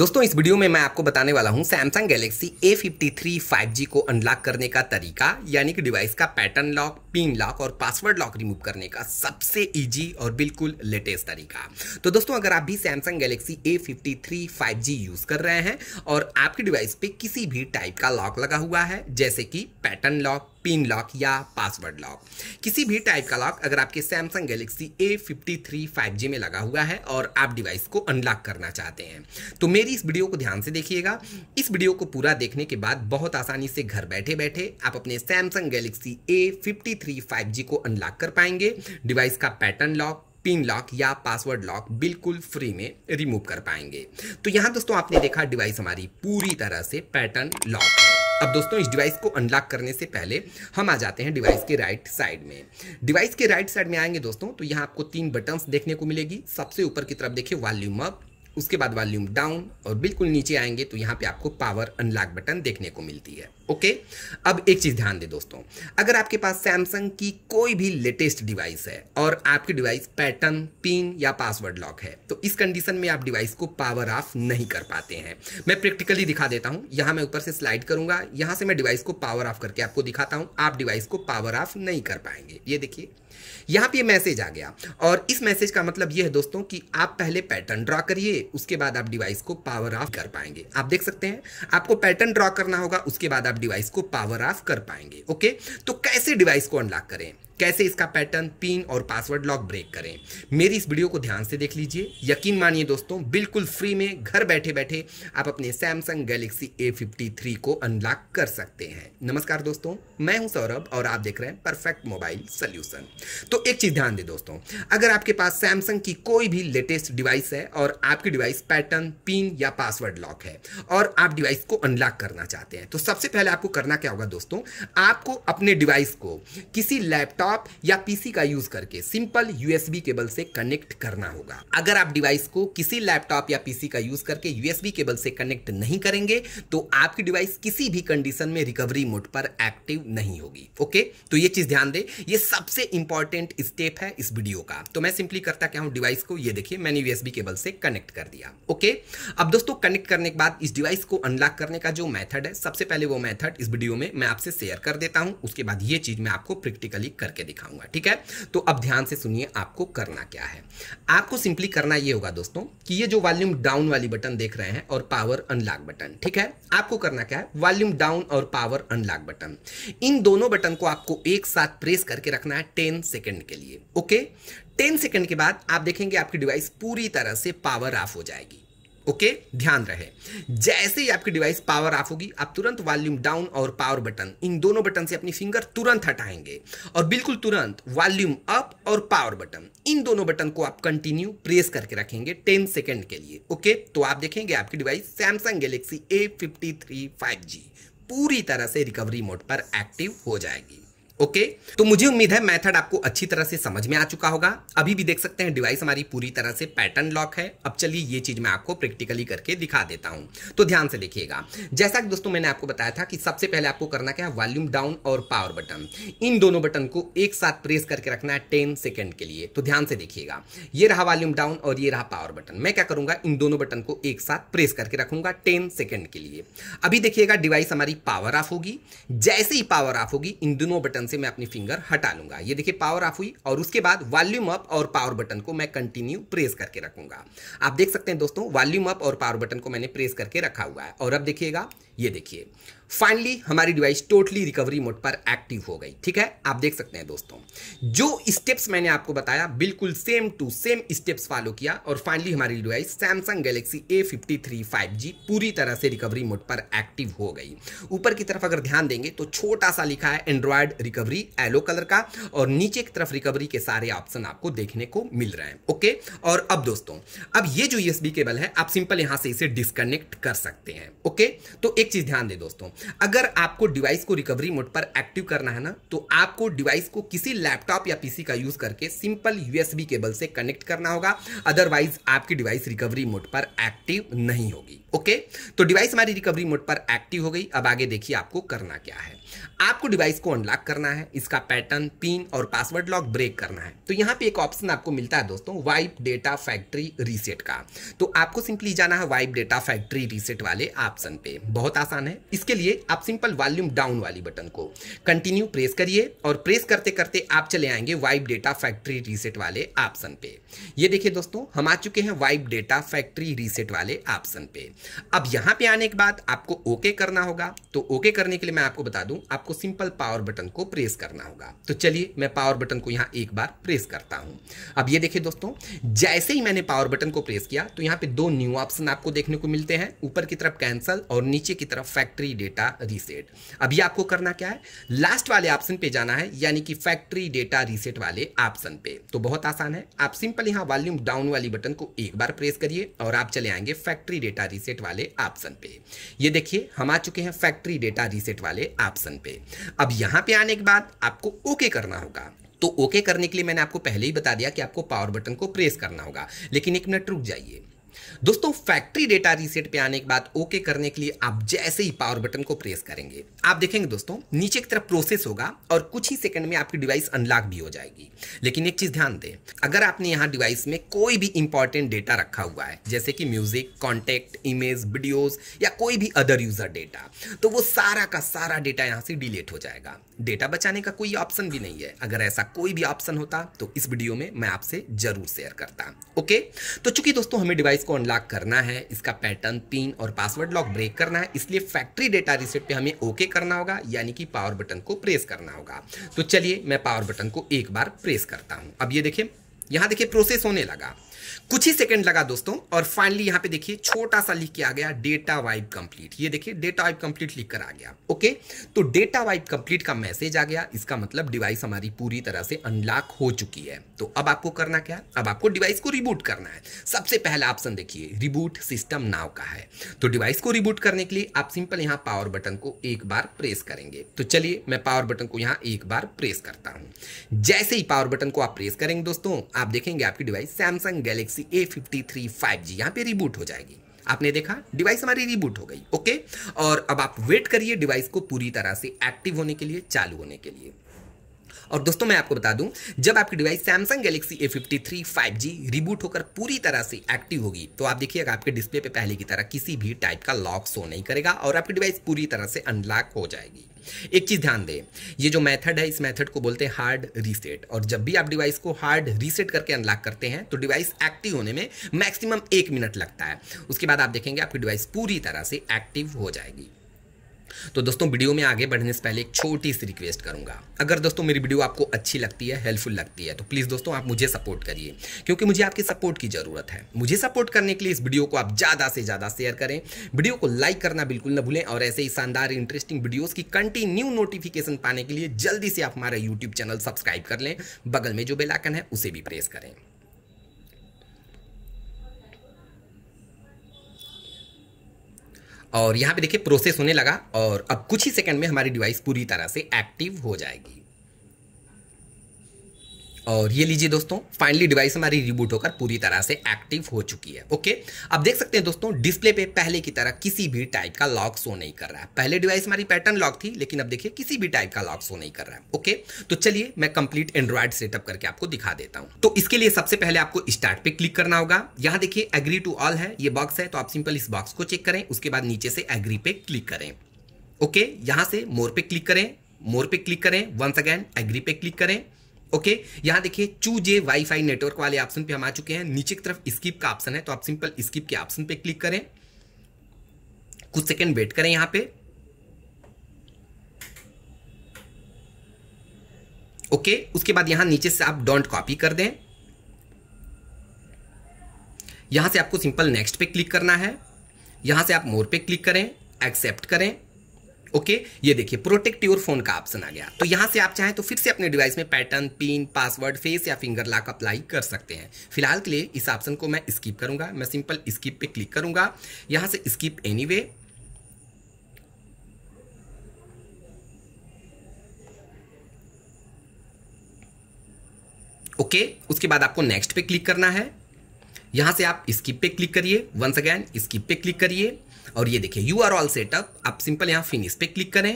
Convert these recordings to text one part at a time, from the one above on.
दोस्तों इस वीडियो में मैं आपको बताने वाला हूं Samsung Galaxy A fifty three five G को अनलॉक करने का तरीका यानी कि डिवाइस का पैटर्न लॉक पिन लॉक और पासवर्ड लॉक रिमूव करने का सबसे इजी और बिल्कुल लेटेस्ट तरीका तो दोस्तों अगर आप भी Samsung Galaxy A fifty three five G use कर रहे हैं और आपके डिवाइस पे किसी भी टाइप का लॉक लगा हुआ है जैसे कि पैटर्न लॉक पिन लॉक या पासवर्ड लॉक किसी भी टाइप का लॉक अगर आपके Samsung Galaxy A fifty three five G में लगा हुआ है और आप डिवाइस को अनलॉक करना चाहते हैं तो मेरी इस वीडियो को ध्यान से देखिएगा इस वीडियो को पूरा देखने के बाद बहुत आसानी से घर बैठे बैठे आप अपने Samsung Galaxy A fifty three five G को अनलॉक कर पाएंगे डिवाइस का पैटर्न लॉक पिन लॉक या पासवर्ड लॉक बिल्कुल फ्री में रिमूव कर पाएंगे तो यहाँ दोस्तों आपने देखा डिवाइस हमारी पूरी तरह से पैटर्न लॉक है अब दोस्तों इस डिवाइस को अनलॉक करने से पहले हम आ जाते हैं डिवाइस के राइट साइड में डिवाइस के राइट साइड में आएंगे दोस्तों तो यहाँ आपको तीन बटन्स देखने को मिलेगी सबसे ऊपर की तरफ देखिए वॉल्यूम अप उसके बाद वॉल्यूम डाउन और बिल्कुल नीचे आएंगे तो यहाँ पे आपको पावर अनलॉक बटन देखने को मिलती है ओके अब एक चीज़ ध्यान दें दोस्तों अगर आपके पास सैमसंग की कोई भी लेटेस्ट डिवाइस है और आपकी डिवाइस पैटर्न पिन या पासवर्ड लॉक है तो इस कंडीशन में आप डिवाइस को पावर ऑफ नहीं कर पाते हैं मैं प्रैक्टिकली दिखा देता हूँ यहाँ मैं ऊपर से स्लाइड करूंगा यहाँ से मैं डिवाइस को पावर ऑफ करके आपको दिखाता हूँ आप डिवाइस को पावर ऑफ नहीं कर पाएंगे ये देखिए यहां पे मैसेज आ गया और इस मैसेज का मतलब यह है दोस्तों कि आप पहले पैटर्न ड्रॉ करिए उसके बाद आप डिवाइस को पावर ऑफ कर पाएंगे आप देख सकते हैं आपको पैटर्न ड्रॉ करना होगा उसके बाद आप डिवाइस को पावर ऑफ कर पाएंगे ओके तो कैसे डिवाइस को अनलॉक करें कैसे इसका पैटर्न पिन और पासवर्ड लॉक ब्रेक करें मेरी इस वीडियो को ध्यान से देख लीजिए यकीन मानिए दोस्तों बिल्कुल फ्री में घर बैठे बैठे आप अपने सैमसंग गैलेक्सी ए को अनलॉक कर सकते हैं नमस्कार दोस्तों मैं हूं सौरभ और आप देख रहे हैं परफेक्ट मोबाइल सोल्यूशन तो एक चीज ध्यान दें दोस्तों अगर आपके पास सैमसंग की कोई भी लेटेस्ट डिवाइस है और आपकी डिवाइस पैटर्न पिन या पासवर्ड लॉक है और आप डिवाइस को अनलॉक करना चाहते हैं तो सबसे पहले आपको करना क्या होगा दोस्तों आपको अपने डिवाइस को किसी लैपटॉप लैपटॉप या पीसी का यूज करके सिंपल यूएसबी केबल से कनेक्ट करना होगा अगर आप डिवाइस को किसी लैपटॉप या पीसी का यूज करके यूएसबी केबल से कनेक्ट नहीं करेंगे तो आपकी डिवाइस किसी भी कंडीशन में रिकवरी मोड पर एक्टिव नहीं होगी ओके तो ये चीज ध्यान दे ये सबसे इंपॉर्टेंट स्टेप है इस वीडियो का तो मैं सिंपली करता क्या हूं डिवाइस को ये देखिए मैंने यूएसबी केबल से कनेक्ट कर दिया ओके अब दोस्तों कनेक्ट करने के बाद इस डिवाइस को अनलॉक करने का जो मैथड है सबसे पहले वो मैथड इस वीडियो में मैं आपसे शेयर कर देता हूं उसके बाद ये चीज मैं आपको प्रैक्टिकली करके करके दिखाऊंगा ठीक है तो अब ध्यान से सुनिए आपको करना क्या है आपको सिंपली करना ये होगा दोस्तों कि ये जो वॉल्यूम डाउन वाली बटन देख रहे हैं और पावर अनलॉक बटन ठीक है आपको करना क्या है वॉल्यूम डाउन और पावर अनलॉक बटन इन दोनों बटन को आपको एक साथ प्रेस करके रखना है टेन सेकेंड के लिए ओके टेन सेकेंड के बाद आप देखेंगे आपकी डिवाइस पूरी तरह से पावर ऑफ हो जाएगी ओके ध्यान रहे जैसे ही आपकी डिवाइस पावर ऑफ होगी आप तुरंत वॉल्यूम डाउन और पावर बटन इन दोनों बटन से अपनी फिंगर तुरंत हटाएंगे और बिल्कुल तुरंत वॉल्यूम अप और पावर बटन इन दोनों बटन को आप कंटिन्यू प्रेस करके रखेंगे टेन सेकेंड के लिए ओके तो आप देखेंगे आपकी device Samsung Galaxy A fifty three five G पूरी तरह से रिकवरी मोड पर एक्टिव हो जाएगी ओके okay? तो मुझे उम्मीद है मेथड आपको अच्छी तरह से समझ में आ चुका होगा अभी भी देख सकते हैं डिवाइस हमारी पूरी तरह से पैटर्न लॉक है अब चलिए ये चीज मैं आपको प्रैक्टिकली करके दिखा देता हूं तो ध्यान से देखिएगा जैसा कि दोस्तों मैंने आपको बताया था कि सबसे पहले आपको करना क्या है वॉल्यूम डाउन और पावर बटन इन दोनों बटन को एक साथ प्रेस करके रखना है टेन सेकेंड के लिए तो ध्यान से देखिएगा ये रहा वॉल्यूम डाउन और ये रहा पावर बटन मैं क्या करूंगा इन दोनों बटन को एक साथ प्रेस करके रखूंगा टेन सेकेंड के लिए अभी देखिएगा डिवाइस हमारी पावर ऑफ होगी जैसे ही पावर ऑफ होगी इन दोनों बटन से मैं अपनी फिंगर हटा लूंगा ये देखिए पावर ऑफ हुई और उसके बाद वॉल्यूम अप और पावर बटन को मैं कंटिन्यू प्रेस करके रखूंगा आप देख सकते हैं दोस्तों वॉल्यूम अप और पावर बटन को मैंने प्रेस करके रखा हुआ है और अब देखिएगा ये देखिए फाइनली हमारी डिवाइस टोटली रिकवरी मोड पर एक्टिव हो गई ठीक है आप देख सकते हैं दोस्तों जो स्टेप्स मैंने आपको बताया बिल्कुल same to same steps follow किया और फाइनली हमारी device Samsung Galaxy A fifty पूरी तरह से रिकवरी मोड पर एक्टिव हो गई ऊपर की तरफ अगर ध्यान देंगे तो छोटा सा लिखा है एंड्रॉयड रिकवरी एलो कलर का और नीचे की तरफ रिकवरी के सारे ऑप्शन आपको देखने को मिल रहे हैं ओके और अब दोस्तों अब ये जो यूएसबी केबल है आप सिंपल यहां से इसे डिस्कनेक्ट कर सकते हैं ओके तो एक चीज़ ध्यान दे दोस्तों अगर आपको डिवाइस को रिकवरी मोड पर एक्टिव करना है ना तो आपको डिवाइस को किसी लैपटॉप या पीसी का यूज़ करके सिंपल यूएसबी केबल से कनेक्ट करना होगा अदरवाइज आपकी डिवाइस रिकवरी मोड पर एक्टिव नहीं होगी ओके तो डिवाइस हमारी रिकवरी मोड पर एक्टिव हो गई अब आगे देखिए आपको करना क्या है आपको डिवाइस को अनलॉक करना है इसका पैटर्न पिन और पासवर्ड लॉक ब्रेक करना है तो यहाँ पे एक ऑप्शन आपको मिलता है दोस्तों वाइप डेटा फैक्ट्री रीसेट का तो आपको सिंपली जाना है वाइप डेटा फैक्ट्री रीसेट वाले ऑप्शन पे बहुत आसान है इसके लिए आप सिंपल वॉल्यूम डाउन वाली बटन को कंटिन्यू प्रेस करिए और प्रेस करते करते आप चले आएंगे वाइप डेटा फैक्ट्री रीसेट वाले ऑप्शन पे ये देखिए दोस्तों हम आ चुके हैं वाइप डेटा फैक्ट्री रीसेट वाले ऑप्शन पे अब यहां पे आने के बाद आपको ओके करना होगा तो ओके करने के लिए मैं आपको बता दूं आपको सिंपल पावर बटन को प्रेस करना होगा तो चलिए मैं पावर बटन को यहां एक बार प्रेस करता हूं अब ये देखिए दोस्तों जैसे ही मैंने पावर बटन को प्रेस किया तो यहां पे दो न्यू ऑप्शन आपको देखने को मिलते हैं ऊपर की तरफ कैंसल और नीचे की तरफ फैक्ट्री डेटा रीसेट अभी आपको करना क्या है लास्ट वाले ऑप्शन पे जाना है यानी कि फैक्ट्री डेटा रीसेट वाले ऑप्शन पे तो बहुत आसान है आप सिंपल यहां वॉल्यूम डाउन वाली बटन को एक बार प्रेस करिए और आप चले आएंगे फैक्ट्री डेटा रीसेट रीसेट वाले ऑप्शन पे ये देखिए हम आ चुके हैं फैक्ट्री डेटा रीसेट वाले ऑप्शन पे अब यहाँ पे आने के बाद आपको ओके करना होगा तो ओके करने के लिए मैंने आपको पहले ही बता दिया कि आपको पावर बटन को प्रेस करना होगा लेकिन एक मिनट रुक जाइए दोस्तों फैक्ट्री डेटा रीसेट पे आने के बाद ओके करने के लिए आप जैसे ही पावर बटन को प्रेस करेंगे आप देखेंगे दोस्तों नीचे की तरफ प्रोसेस होगा और कुछ ही सेकंड में आपकी डिवाइस अनलॉक भी हो जाएगी लेकिन एक चीज़ ध्यान दें अगर आपने यहाँ डिवाइस में कोई भी इंपॉर्टेंट डेटा रखा हुआ है जैसे कि म्यूजिक कॉन्टेक्ट इमेज वीडियोज या कोई भी अदर यूजर डेटा तो वो सारा का सारा डेटा यहाँ से डिलीट हो जाएगा डेटा बचाने का कोई ऑप्शन भी नहीं है अगर ऐसा कोई भी ऑप्शन होता तो इस वीडियो में मैं आपसे जरूर शेयर करता ओके तो चूंकि दोस्तों हमें डिवाइस को अनलॉक करना है इसका पैटर्न पिन और पासवर्ड लॉक ब्रेक करना है इसलिए फैक्ट्री डेटा रिसेट पे हमें ओके करना होगा यानी कि पावर बटन को प्रेस करना होगा तो चलिए मैं पावर बटन को एक बार प्रेस करता हूं अब ये देखिए यहां देखिए प्रोसेस होने लगा कुछ ही सेकंड लगा दोस्तों और फाइनली यहाँ पे देखिए छोटा सा लिख के आ गया डेटा वाइब कंप्लीट ये देखिए डेटा वाइब कंप्लीट लिख कर आ गया ओके तो डेटा वाइब कंप्लीट का मैसेज आ गया इसका मतलब डिवाइस हमारी पूरी तरह से अनलॉक हो चुकी है तो अब आपको करना क्या अब आपको डिवाइस को रिबूट करना है सबसे पहला ऑप्शन देखिए रिबूट सिस्टम नाव का है तो डिवाइस को रिबूट करने के लिए आप सिंपल यहाँ पावर बटन को एक बार प्रेस करेंगे तो चलिए मैं पावर बटन को यहाँ एक बार प्रेस करता हूँ जैसे ही पावर बटन को आप प्रेस करेंगे दोस्तों आप देखेंगे आपकी device Samsung Galaxy Galaxy A fifty three five G यहाँ पे रिबूट हो जाएगी आपने देखा डिवाइस हमारी रिबूट हो गई ओके और अब आप वेट करिए डिवाइस को पूरी तरह से एक्टिव होने के लिए चालू होने के लिए और दोस्तों मैं आपको बता दूं जब आपकी device Samsung Galaxy A fifty three five G reboot होकर पूरी तरह से एक्टिव होगी तो आप देखिएगा आपके डिस्प्ले पे पहले की तरह किसी भी टाइप का लॉक शो नहीं करेगा और आपकी डिवाइस पूरी तरह से अनलॉक हो जाएगी एक चीज़ ध्यान दें ये जो मेथड है इस मेथड को बोलते हैं हार्ड रीसेट और जब भी आप डिवाइस को हार्ड रीसेट करके अनलॉक करते हैं तो डिवाइस एक्टिव होने में मैक्सिमम एक मिनट लगता है उसके बाद आप देखेंगे आपकी डिवाइस पूरी तरह से एक्टिव हो जाएगी तो दोस्तों वीडियो में आगे बढ़ने से पहले एक छोटी सी रिक्वेस्ट करूंगा अगर दोस्तों मेरी वीडियो आपको अच्छी लगती है हेल्पफुल लगती है तो प्लीज़ दोस्तों आप मुझे सपोर्ट करिए क्योंकि मुझे आपकी सपोर्ट की ज़रूरत है मुझे सपोर्ट करने के लिए इस वीडियो को आप ज़्यादा से ज़्यादा शेयर करें वीडियो को लाइक करना बिल्कुल न भूलें और ऐसे ही शानदार इंटरेस्टिंग वीडियोज़ की कंटिन्यू नोटिफिकेशन पाने के लिए जल्दी से आप हमारा यूट्यूब चैनल सब्सक्राइब कर लें बगल में जो बेलाइकन है उसे भी प्रेस करें और यहाँ पे देखिए प्रोसेस होने लगा और अब कुछ ही सेकंड में हमारी डिवाइस पूरी तरह से एक्टिव हो जाएगी और ये लीजिए दोस्तों फाइनली डिवाइस हमारी रिबूट होकर पूरी तरह से एक्टिव हो चुकी है ओके अब देख सकते हैं दोस्तों डिस्प्ले पे पहले की तरह किसी भी टाइप का लॉक शो नहीं कर रहा है पहले डिवाइस हमारी पैटर्न लॉक थी लेकिन अब देखिए किसी भी टाइप का लॉक शो नहीं कर रहा है ओके तो चलिए मैं कंप्लीट एंड्रॉयड सेटअप करके आपको दिखा देता हूं तो इसके लिए सबसे पहले आपको स्टार्ट पे क्लिक करना होगा यहां देखिए एग्री टू ऑल है ये बॉक्स है तो आप सिंपल इस बॉक्स को चेक करें उसके बाद नीचे से एग्री पे क्लिक करें ओके यहां से मोर पे क्लिक करें मोर पे क्लिक करें वंस अगेन एग्री पे क्लिक करें ओके यहां देखिए जे वाईफाई नेटवर्क वाले ऑप्शन पे हम आ चुके हैं नीचे की तरफ स्किप का ऑप्शन है तो आप सिंपल स्किप के ऑप्शन पे क्लिक करें कुछ सेकंड वेट करें यहां पे ओके उसके बाद यहां नीचे से आप डोंट कॉपी कर दें यहां से आपको सिंपल नेक्स्ट पे क्लिक करना है यहां से आप मोर पे क्लिक करें एक्सेप्ट करें ओके okay, ये देखिए प्रोटेक्ट योर फोन का ऑप्शन आ गया तो यहां से आप चाहें तो फिर से अपने डिवाइस में पैटर्न पिन पासवर्ड फेस या फिंगर लॉक अप्लाई कर सकते हैं फिलहाल के लिए इस ऑप्शन को मैं स्किप करूंगा मैं सिंपल स्किप पे क्लिक करूंगा यहां से स्किप एनी ओके okay, उसके बाद आपको नेक्स्ट पे क्लिक करना है यहां से आप स्किप पे क्लिक करिए वंस अगैन स्किप पे क्लिक करिए और ये देखिए यू आर ऑल सेटअप आप सिंपल यहां फिनिश पे क्लिक करें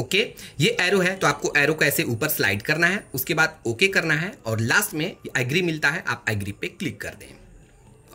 ओके ये एरो है तो आपको एरो को ऐसे ऊपर स्लाइड करना है उसके बाद ओके करना है और लास्ट में एग्री मिलता है आप एग्री पे क्लिक कर दें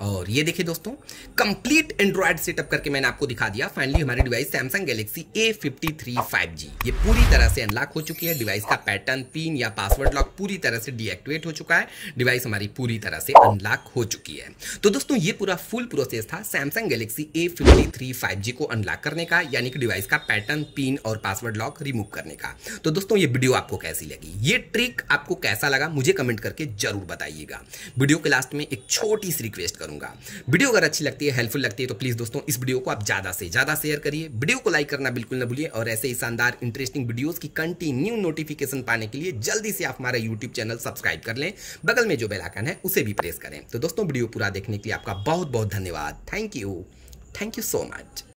और ये देखिए दोस्तों कंप्लीट एंड्रॉयड सेटअप करके मैंने आपको दिखा दिया फाइनली हमारी device Samsung Galaxy A fifty five G ये पूरी तरह से अनलॉक हो चुकी है डिवाइस का पैटर्न पिन या पासवर्ड लॉक पूरी तरह से डीएक्टिवेट हो चुका है डिवाइस हमारी पूरी तरह से अनलॉक हो चुकी है तो दोस्तों ये पूरा फुल प्रोसेस था Samsung Galaxy A fifty three five G को अनलॉक करने का यानी कि डिवाइस का पैटर्न पिन और पासवर्ड लॉक रिमूव करने का तो दोस्तों ये वीडियो आपको कैसी लगी ये ट्रिक आपको कैसा लगा मुझे कमेंट करके जरूर बताइएगा वीडियो के लास्ट में एक छोटी सी रिक्वेस्ट करूँ करूंगा वीडियो अगर अच्छी लगती है हेल्पफुल लगती है तो प्लीज़ दोस्तों इस वीडियो को आप ज़्यादा से ज़्यादा शेयर करिए वीडियो को लाइक करना बिल्कुल ना भूलिए और ऐसे ही शानदार इंटरेस्टिंग वीडियोज़ की कंटिन्यू नोटिफिकेशन पाने के लिए जल्दी से आप हमारा यूट्यूब चैनल सब्सक्राइब कर लें बगल में जो बेलाकन है उसे भी प्रेस करें तो दोस्तों वीडियो पूरा देखने के लिए आपका बहुत बहुत धन्यवाद thank you thank you so much